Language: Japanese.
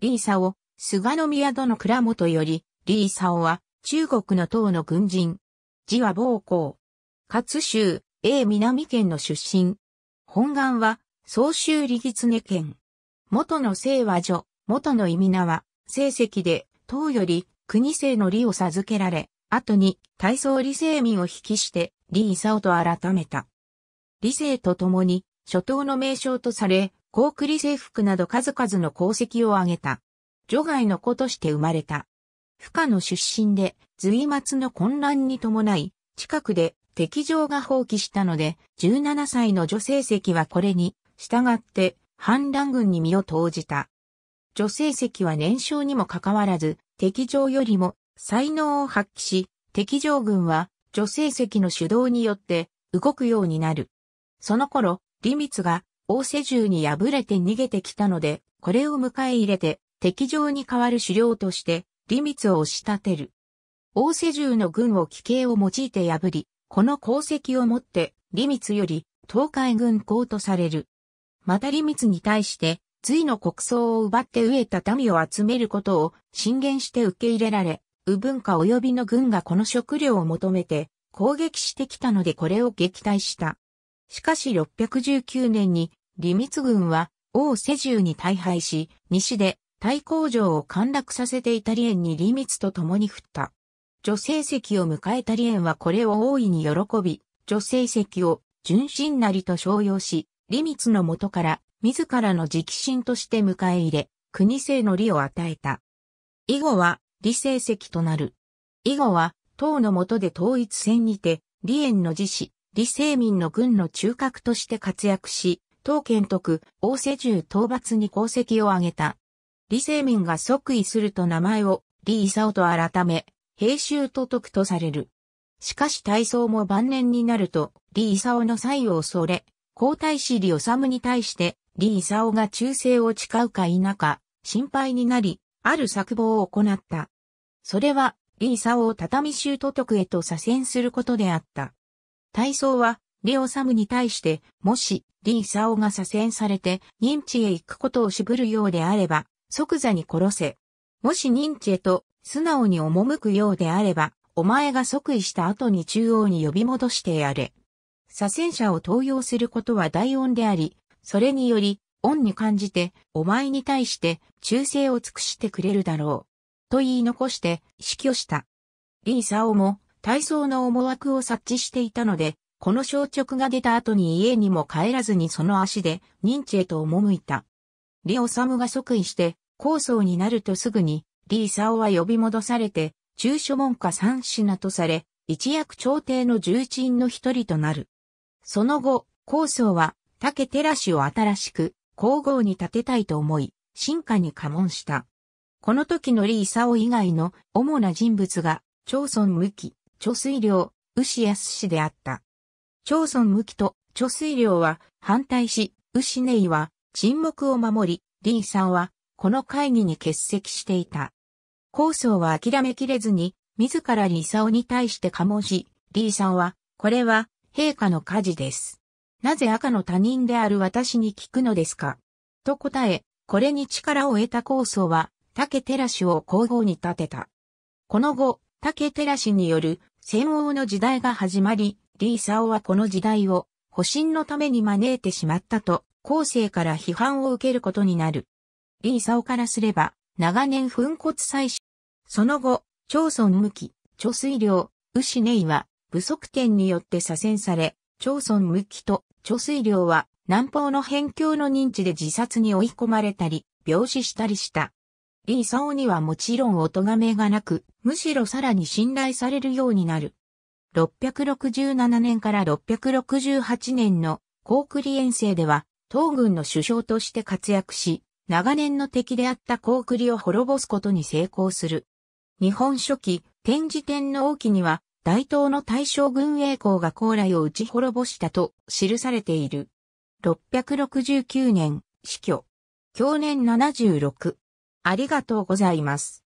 リーサオ、菅宮殿倉本より、リーサオは、中国の党の軍人。字は暴行。葛州、A 南県の出身。本願は、総州利根県。元の姓は女、元の意味名は、成績で、党より、国姓の利を授けられ、後に、大層理性民を引きして、李オと改めた。理性と共に、初等の名称とされ、高栗制征服など数々の功績を挙げた。除外の子として生まれた。不可の出身で、随末の混乱に伴い、近くで敵情が放棄したので、17歳の女性席はこれに、従って、反乱軍に身を投じた。女性席は年少にもかかわらず、敵情よりも才能を発揮し、敵情軍は女性席の主導によって動くようになる。その頃、リミツが大世獣に敗れて逃げてきたので、これを迎え入れて、敵上に代わる狩猟として、利密を押し立てる。大世獣の軍を奇形を用いて破り、この功績をもって、利密より、東海軍公とされる。また利密に対して、隋の国葬を奪って飢えた民を集めることを進言して受け入れられ、右文化及びの軍がこの食料を求めて攻撃してきたのでこれを撃退した。しかし619年に李密軍は王世獣に大敗し、西で大工場を陥落させていたリエンに李密と共に降った。女性席を迎えたリエンはこれを大いに喜び、女性席を純真なりと称揚し、李密の元から自らの直進として迎え入れ、国政の利を与えた。以後は李成席となる。以後は党の下で統一戦にて、李園の自死、李政民の軍の中核として活躍し、当県徳、王世獣討伐に功績を挙げた。李世民が即位すると名前を李勲と改め、平州都督とされる。しかし大宗も晩年になると、李勲の才を恐れ、皇太子李治に対して、李勲が忠誠を誓うか否か、心配になり、ある策謀を行った。それは、李勲を畳州都督へと左遷することであった。大宗は、李治に対して、もし、リサオが左遷されて、認知へ行くことを渋るようであれば、即座に殺せ。もし認知へと、素直に赴くようであれば、お前が即位した後に中央に呼び戻してやれ。左遷者を登用することは大恩であり、それにより、恩に感じて、お前に対して、忠誠を尽くしてくれるだろう。と言い残して、死去した。リサオも、体操の思惑を察知していたので、この消直が出た後に家にも帰らずにその足で認知へと赴いた。リオサムが即位して、高僧になるとすぐに、リーサオは呼び戻されて、中書門下三品とされ、一躍朝廷の重鎮の一人となる。その後、高僧は、竹寺氏を新しく、皇后に立てたいと思い、進化に家紋した。この時のリーサオ以外の主な人物が、朝村無期、貯水量、牛安氏であった。町村無期と貯水量は反対し、ウシネイは沈黙を守り、リーさんはこの会議に欠席していた。構想は諦めきれずに、自らリサオに対して加問し、リーさんは、これは陛下の火事です。なぜ赤の他人である私に聞くのですかと答え、これに力を得た構想は、竹寺氏を皇后に立てた。この後、竹寺氏による戦王の時代が始まり、リー・サオはこの時代を、保身のために招いてしまったと、後世から批判を受けることになる。リー・サオからすれば、長年粉骨採取。その後、町村無期、貯水量、ウシネイは、不足点によって左遷され、町村無期と貯水量は、南方の辺境の認知で自殺に追い込まれたり、病死したりした。リー・サオにはもちろんお咎めがなく、むしろさらに信頼されるようになる。667年から668年の高句麗遠征では、東軍の首相として活躍し、長年の敵であった高句麗を滅ぼすことに成功する。日本初期、天智天皇期には、大東の大将軍栄光が高麗を打ち滅ぼしたと記されている。669年、死去。去年76。ありがとうございます。